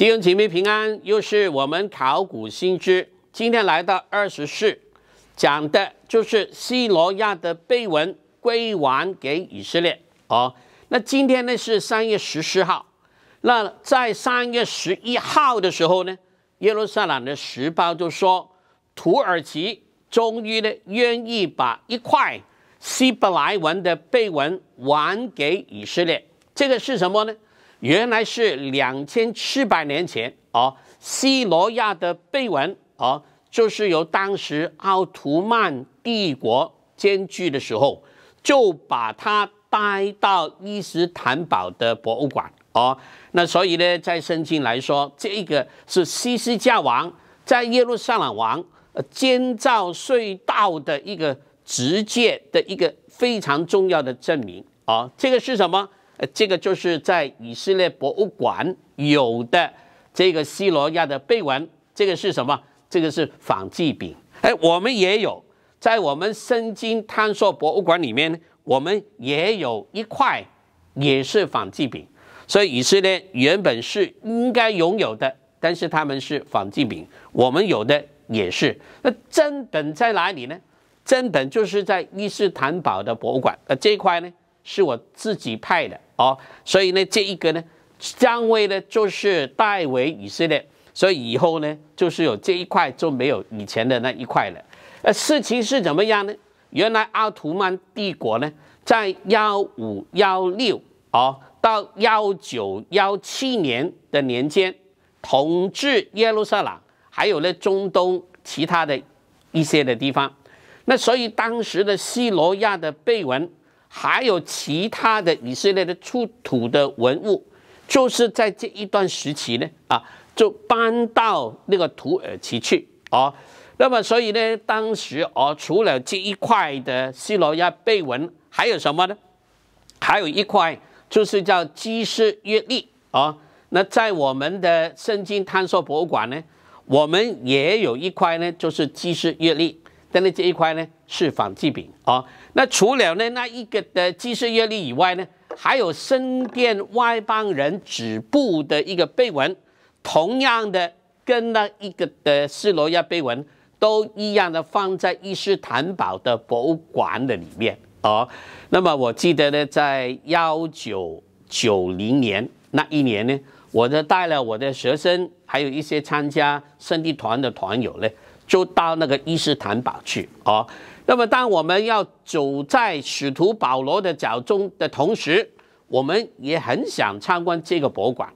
弟兄姐妹平安，又是我们考古新知。今天来到二十四，讲的就是西罗亚的碑文归还给以色列。哦，那今天呢是三月十四号，那在三月十一号的时候呢，《耶路撒冷的时报》就说，土耳其终于呢愿意把一块希伯来文的碑文还给以色列。这个是什么呢？原来是两千七百年前哦，西罗亚的碑文哦，就是由当时奥图曼帝国兼据的时候，就把它带到伊斯坦堡的博物馆哦。那所以呢，在圣经来说，这一个是西西加王在耶路撒冷王建造隧道的一个直接的一个非常重要的证明哦。这个是什么？呃，这个就是在以色列博物馆有的这个希罗亚的碑文，这个是什么？这个是仿祭饼。哎，我们也有，在我们圣经探索博物馆里面，我们也有一块，也是仿祭饼。所以以色列原本是应该拥有的，但是他们是仿祭饼，我们有的也是。那真本在哪里呢？真本就是在伊斯坦堡的博物馆。呃，这一块呢？是我自己派的哦，所以呢，这一个呢，将会呢就是代为以色列，所以以后呢，就是有这一块就没有以前的那一块了。呃，事情是怎么样呢？原来奥图曼帝国呢，在幺五幺六哦到幺九幺七年的年间，统治耶路撒冷，还有呢中东其他的一些的地方。那所以当时的西罗亚的碑文。还有其他的以色列的出土的文物，就是在这一段时期呢，啊，就搬到那个土耳其去啊。那么，所以呢，当时哦，除了这一块的希罗亚碑文，还有什么呢？还有一块就是叫基斯约利啊。那在我们的圣经探索博物馆呢，我们也有一块呢，就是基斯约利，但是这一块呢是仿制品啊。那除了呢，那一个的基事阅历以外呢，还有圣殿外邦人止步的一个碑文，同样的跟那一个的斯罗亚碑文都一样的放在伊斯坦堡的博物馆的里面哦。那么我记得呢，在幺九九零年那一年呢，我就带了我的学生，还有一些参加圣地团的团友呢。就到那个伊斯坦堡去啊。那么，当我们要走在使徒保罗的脚中的同时，我们也很想参观这个博物馆。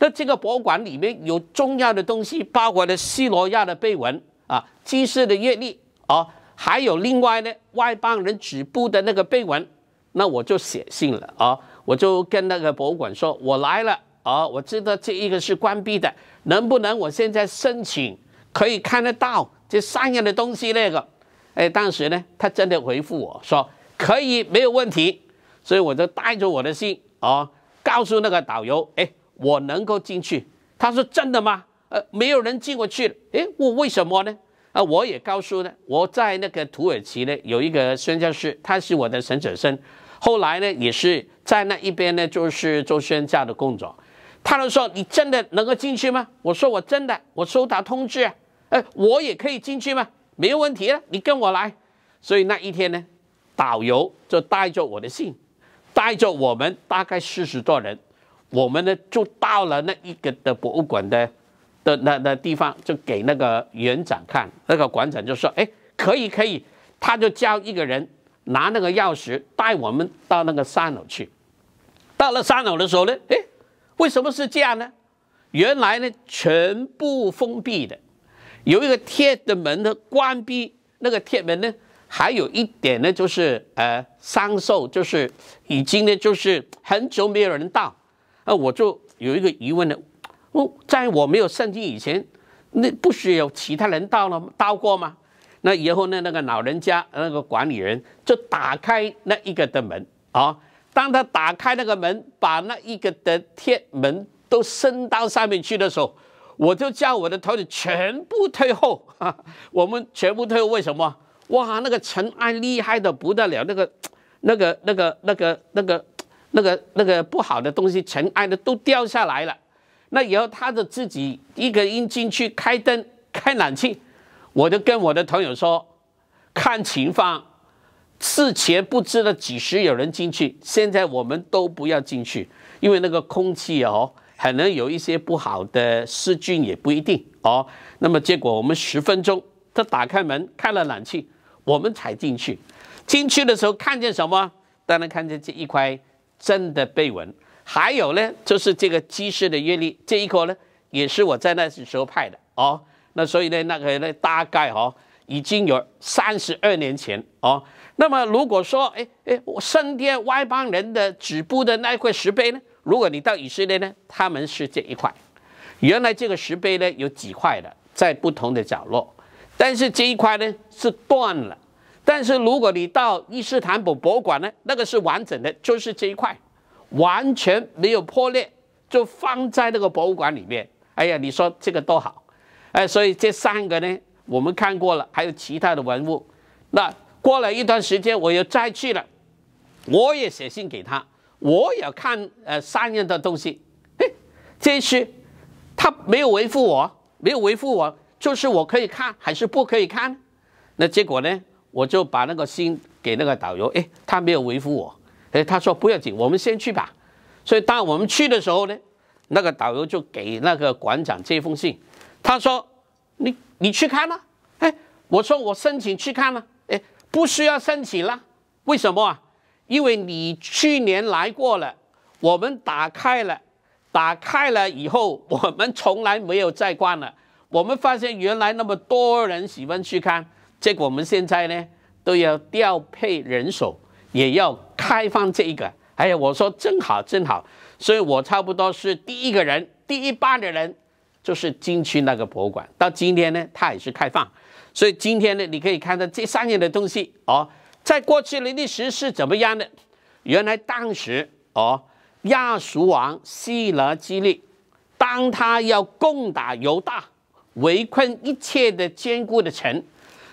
那这个博物馆里面有重要的东西，包括了西罗亚的碑文啊、祭司的月历啊，还有另外呢外邦人止步的那个碑文。那我就写信了啊，我就跟那个博物馆说，我来了啊。我知道这一个是关闭的，能不能我现在申请可以看得到？这三样的东西那个，哎，当时呢，他真的回复我说可以没有问题，所以我就带着我的信哦，告诉那个导游，哎，我能够进去。他说真的吗？呃，没有人进过去。哎，我为什么呢？啊，我也告诉呢，我在那个土耳其呢有一个宣教士，他是我的神学生，后来呢也是在那一边呢就是做宣教的工作。他们说你真的能够进去吗？我说我真的，我收到通知。哎，我也可以进去吗？没有问题啊，你跟我来。所以那一天呢，导游就带着我的信，带着我们大概四十多人，我们呢就到了那一个的博物馆的的那那地方，就给那个园长看。那个馆长就说：“哎，可以可以。”他就叫一个人拿那个钥匙带我们到那个三楼去。到了三楼的时候呢，哎，为什么是这样呢？原来呢全部封闭的。有一个铁的门呢，关闭那个铁门呢，还有一点呢，就是呃，商售，就是已经呢，就是很久没有人到，啊，我就有一个疑问呢，哦，在我没有圣经以前，那不是有其他人到了到过吗？那以后呢，那个老人家那个管理人就打开那一个的门啊，当他打开那个门，把那一个的铁门都伸到上面去的时候。我就叫我的朋友全部退后，我们全部退后。为什么？哇，那个尘埃厉害的不得了，那个，那个，那个，那个，那个，那个，那个不好的东西，尘埃的都掉下来了。那以后他的自己一个人进去开灯开暖气，我就跟我的朋友说，看情况，事前不知道几时有人进去，现在我们都不要进去，因为那个空气哦。可能有一些不好的细菌也不一定哦。那么结果我们十分钟，他打开门开了暖气，我们才进去。进去的时候看见什么？当然看见这一块真的碑文，还有呢，就是这个鸡舍的阅历这一块呢，也是我在那时候拍的哦。那所以呢，那个呢，大概哦已经有三十二年前哦。那么如果说，哎哎，身边外邦人的止步的那块石碑呢？如果你到以色列呢，他们是这一块。原来这个石碑呢有几块的，在不同的角落。但是这一块呢是断了。但是如果你到伊斯坦堡博物馆呢，那个是完整的，就是这一块，完全没有破裂，就放在那个博物馆里面。哎呀，你说这个多好！哎，所以这三个呢，我们看过了，还有其他的文物。那过了一段时间，我又再去了，我也写信给他。我也看，呃，三人的东西，哎，这是他没有回复我，没有回复我，就是我可以看还是不可以看？那结果呢？我就把那个信给那个导游，哎，他没有回复我，哎，他说不要紧，我们先去吧。所以当我们去的时候呢，那个导游就给那个馆长这封信，他说你你去看了，哎，我说我申请去看了，哎，不需要申请了，为什么啊？因为你去年来过了，我们打开了，打开了以后，我们从来没有再关了。我们发现原来那么多人喜欢去看，结果我们现在呢都要调配人手，也要开放这一个。哎呀，我说正好正好，所以我差不多是第一个人，第一班的人就是进去那个博物馆。到今天呢，它也是开放，所以今天呢，你可以看到这三样的东西哦。在过去的历史是怎么样的？原来当时哦，亚述王西拿基利，当他要攻打犹大，围困一切的坚固的城，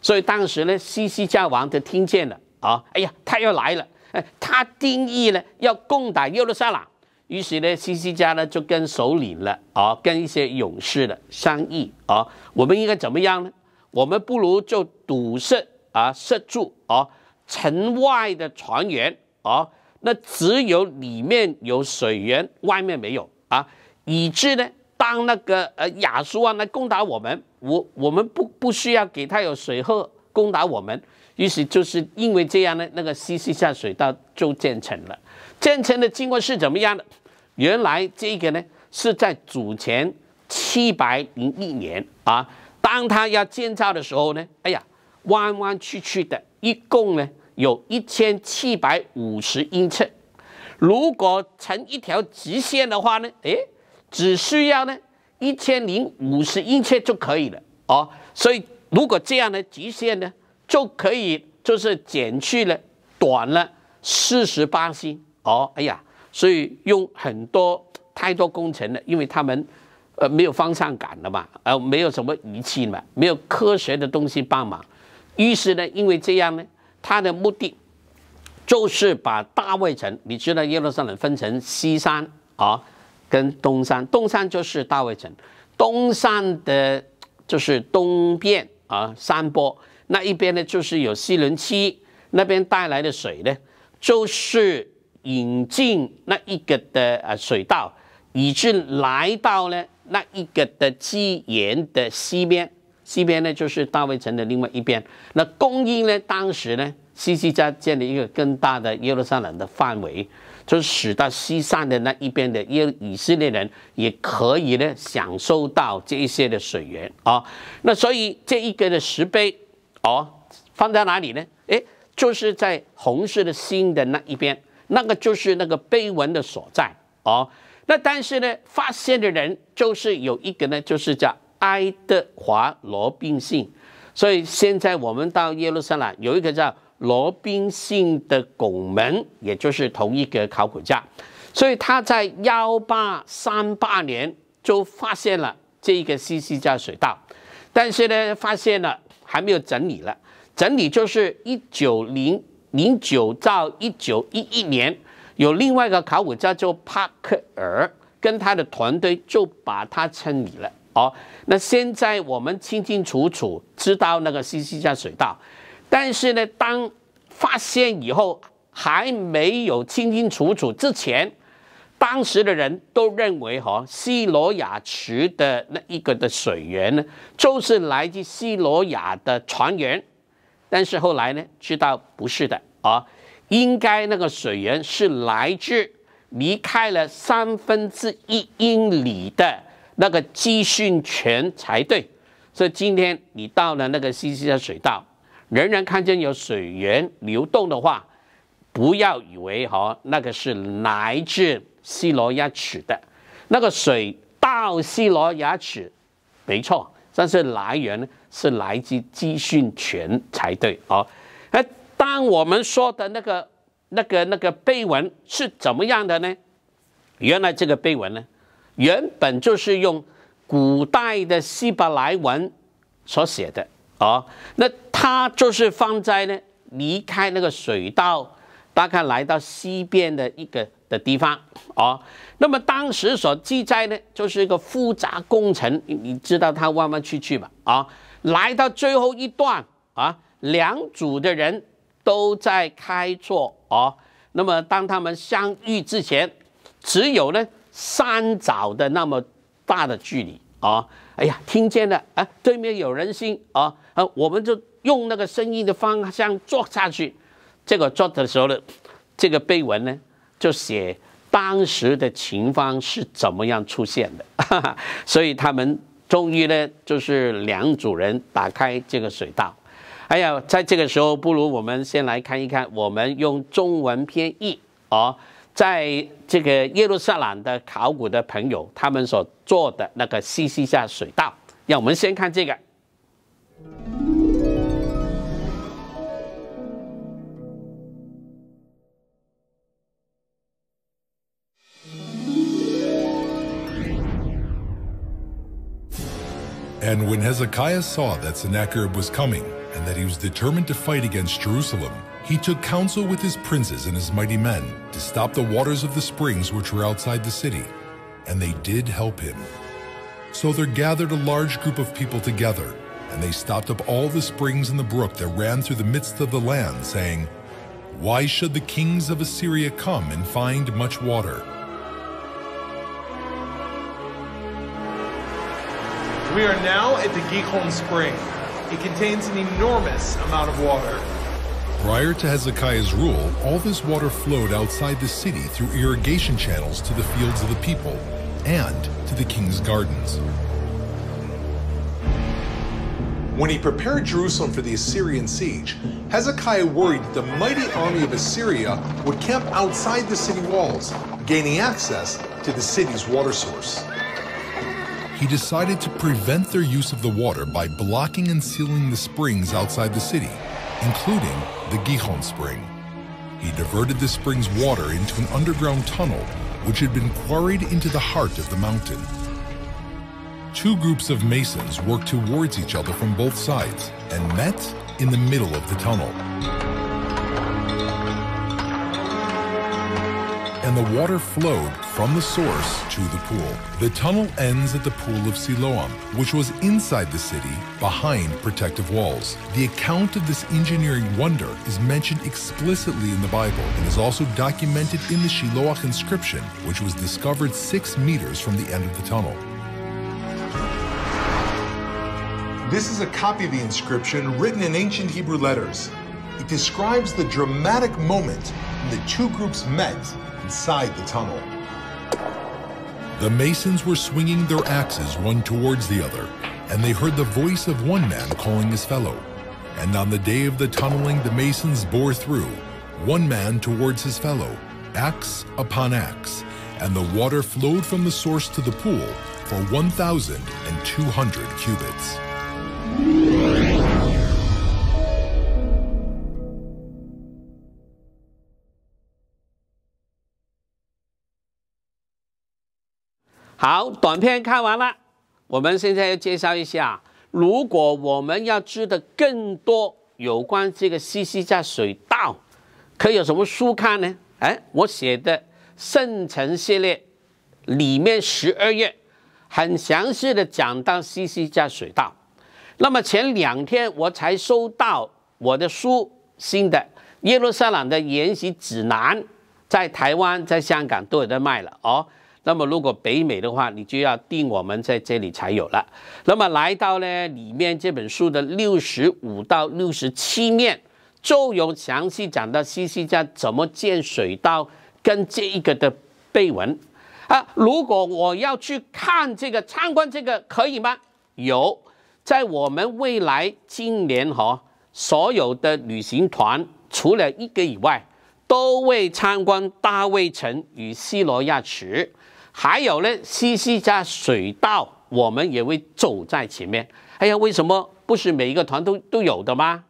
所以当时呢，西西家王就听见了啊，哎呀，他要来了，哎，他定义呢要攻打耶路撒冷，于是呢，西西家呢就跟首领了，哦，跟一些勇士了商议啊，我们应该怎么样呢？我们不如就堵塞啊，塞住啊。城外的船员啊，那只有里面有水源，外面没有啊。以致呢，当那个呃亚述王来攻打我们，我我们不不需要给他有水喝，攻打我们。于是就是因为这样呢，那个西西下水道就建成了。建成的经过是怎么样的？原来这个呢是在主前七百零一年啊，当他要建造的时候呢，哎呀，弯弯曲曲的。一共呢有一千七百五十英尺，如果成一条直线的话呢，哎，只需要呢一千零五十英尺就可以了哦。所以如果这样的直线呢，就可以就是减去了短了四十八星哦。哎呀，所以用很多太多工程了，因为他们呃没有方向感了嘛，呃没有什么仪器嘛，没有科学的东西帮忙。于是呢，因为这样呢，他的目的就是把大卫城，你知道耶路撒冷分成西山啊跟东山，东山就是大卫城，东山的就是东边啊山坡那一边呢，就是有西伦七那边带来的水呢，就是引进那一个的啊水道，以致来到了那一个的基岩的西边。西边呢，就是大卫城的另外一边。那供应呢，当时呢，西西家建立一个更大的耶路撒冷的范围，就是使到西山的那一边的耶以色列人也可以呢享受到这一些的水源啊。那所以这一个的石碑哦，放在哪里呢？哎，就是在红色的星的那一边，那个就是那个碑文的所在哦。那但是呢，发现的人就是有一个呢，就是叫。爱德华·罗宾逊，所以现在我们到耶路撒冷有一个叫罗宾逊的拱门，也就是同一个考古家。所以他在幺八三八年就发现了这一个西西加水道，但是呢，发现了还没有整理了。整理就是一九零零九到一九一一年，有另外一个考古家叫帕克尔，跟他的团队就把它清理了。哦，那现在我们清清楚楚知道那个西西加水道，但是呢，当发现以后还没有清清楚楚之前，当时的人都认为哈西罗亚池的那一个的水源呢，就是来自西罗亚的船员，但是后来呢，知道不是的啊，应该那个水源是来自离开了三分之一英里的。那个资讯权才对，所以今天你到了那个西西的水道，仍然看见有水源流动的话，不要以为哈那个是来自西罗牙齿的，那个水到西罗牙齿，没错，但是来源是来自资讯权才对哦。而当我们说的那个那个那个碑文是怎么样的呢？原来这个碑文呢？原本就是用古代的希伯来文所写的哦，那它就是放在呢离开那个水道，大概来到西边的一个的地方哦。那么当时所记载呢，就是一个复杂工程，你你知道它弯弯曲曲吧啊。来到最后一段啊，两组的人都在开错哦。那么当他们相遇之前，只有呢。三早的那么大的距离啊！哎呀，听见了，哎，对面有人心啊！啊，我们就用那个声音的方向坐下去。这个坐的时候呢，这个碑文呢就写当时的情况是怎么样出现的。所以他们终于呢，就是两组人打开这个水道。哎呀，在这个时候，不如我们先来看一看，我们用中文偏译啊。在这个耶路撒冷的考古的朋友，他们所做的那个西西下水道，让我们先看这个。And when Hezekiah saw that Sennacherib was coming, and that he was determined to fight against Jerusalem, he took counsel with his princes and his mighty men to stop the waters of the springs which were outside the city, and they did help him. So there gathered a large group of people together, and they stopped up all the springs and the brook that ran through the midst of the land, saying, Why should the kings of Assyria come and find much water? We are now at the Gihon Spring. It contains an enormous amount of water. Prior to Hezekiah's rule, all this water flowed outside the city through irrigation channels to the fields of the people and to the king's gardens. When he prepared Jerusalem for the Assyrian siege, Hezekiah worried that the mighty army of Assyria would camp outside the city walls, gaining access to the city's water source. He decided to prevent their use of the water by blocking and sealing the springs outside the city including the Gihon Spring. He diverted the spring's water into an underground tunnel which had been quarried into the heart of the mountain. Two groups of masons worked towards each other from both sides and met in the middle of the tunnel. and the water flowed from the source to the pool. The tunnel ends at the Pool of Siloam, which was inside the city, behind protective walls. The account of this engineering wonder is mentioned explicitly in the Bible and is also documented in the Shiloach inscription, which was discovered six meters from the end of the tunnel. This is a copy of the inscription written in ancient Hebrew letters. It describes the dramatic moment and the two groups met inside the tunnel. The Masons were swinging their axes one towards the other, and they heard the voice of one man calling his fellow. And on the day of the tunneling, the Masons bore through, one man towards his fellow, axe upon axe, and the water flowed from the source to the pool for 1,200 cubits. 好，短片看完了，我们现在要介绍一下，如果我们要知道更多有关这个 CC 加水稻，可有什么书看呢？哎，我写的圣城系列里面十二页，很详细的讲到 CC 加水稻。那么前两天我才收到我的书新的《耶路撒冷的研习指南》，在台湾在香港都有得卖了哦。那么，如果北美的话，你就要定我们在这里才有了。那么，来到呢里面这本书的六十五到六十七面，就有详细讲到西西家怎么建水道跟这一个的背文啊。如果我要去看这个参观这个，可以吗？有，在我们未来今年哈所有的旅行团，除了一个以外，都未参观大卫城与西罗亚池。还有呢，西西加水稻，我们也会走在前面。哎呀，为什么不是每一个团都都有的吗？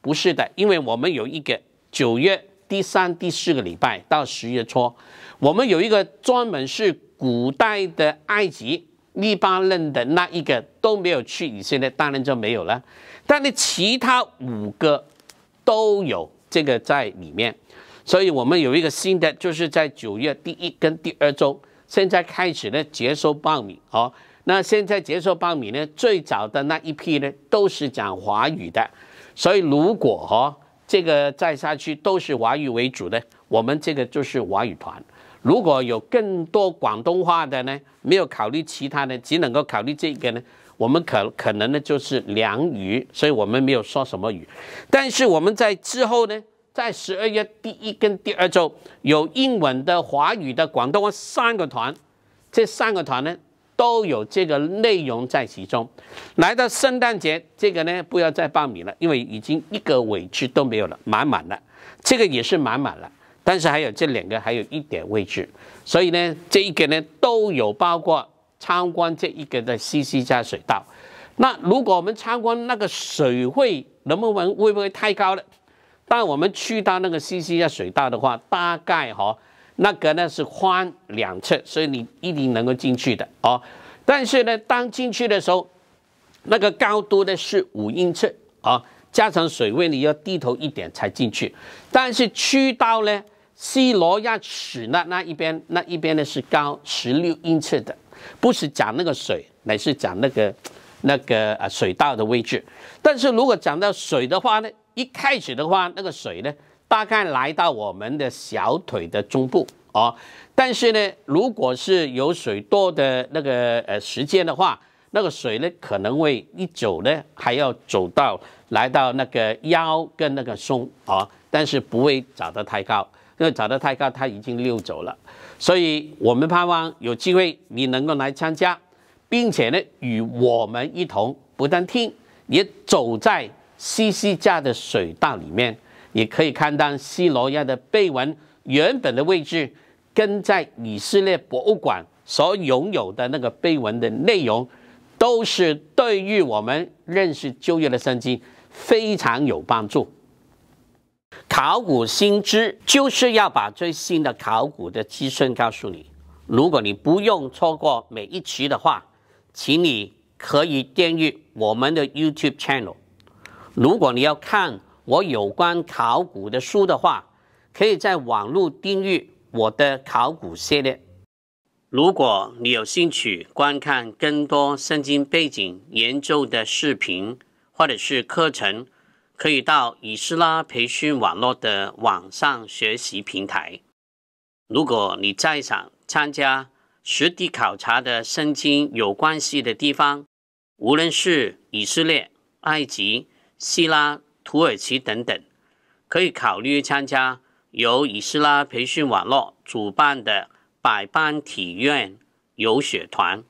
不是的，因为我们有一个九月第三、第四个礼拜到十月初，我们有一个专门是古代的埃及、利巴嫩的那一个都没有去，你现在当然就没有了。但是其他五个都有这个在里面，所以我们有一个新的，就是在九月第一跟第二周。现在开始呢，接收报名哦。那现在接收报名呢，最早的那一批呢，都是讲华语的。所以如果哦这个再下去都是华语为主的，我们这个就是华语团。如果有更多广东话的呢，没有考虑其他的，只能够考虑这个呢，我们可可能呢就是两语，所以我们没有说什么语。但是我们在之后呢。在十二月第一跟第二周有英文的、华语的、广东话三个团，这三个团呢都有这个内容在其中。来到圣诞节，这个呢不要再报名了，因为已经一个位置都没有了，满满的。这个也是满满了，但是还有这两个还有一点位置，所以呢，这一个呢都有包括参观这一个的西西加水道。那如果我们参观那个水会，能不能会不会太高了？但我们去到那个西西亚水道的话，大概哈那个呢是宽两侧，所以你一定能够进去的哦。但是呢，当进去的时候，那个高度呢是五英尺啊，加上水位，你要低头一点才进去。但是去到呢西罗亚池那那一边，那一边呢是高十六英尺的，不是讲那个水，乃是讲那个那个啊水道的位置。但是如果讲到水的话呢？一开始的话，那个水呢，大概来到我们的小腿的中部哦。但是呢，如果是有水多的那个呃时间的话，那个水呢可能会一走呢，还要走到来到那个腰跟那个胸啊。但是不会涨得太高，因为涨得太高，它已经溜走了。所以我们盼望有机会你能够来参加，并且呢，与我们一同不但听，也走在。西西家的水道里面，也可以看到西罗亚的碑文原本的位置，跟在以色列博物馆所拥有的那个碑文的内容，都是对于我们认识旧约的圣经非常有帮助。考古新知就是要把最新的考古的资讯告诉你。如果你不用错过每一期的话，请你可以订阅我们的 YouTube channel。如果你要看我有关考古的书的话，可以在网络订阅我的考古系列。如果你有兴趣观看更多圣经背景研究的视频或者是课程，可以到以斯拉培训网络的网上学习平台。如果你再想参加实地考察的圣经有关系的地方，无论是以色列、埃及，希腊、土耳其等等，可以考虑参加由伊斯拉培训网络主办的百般体验游学团。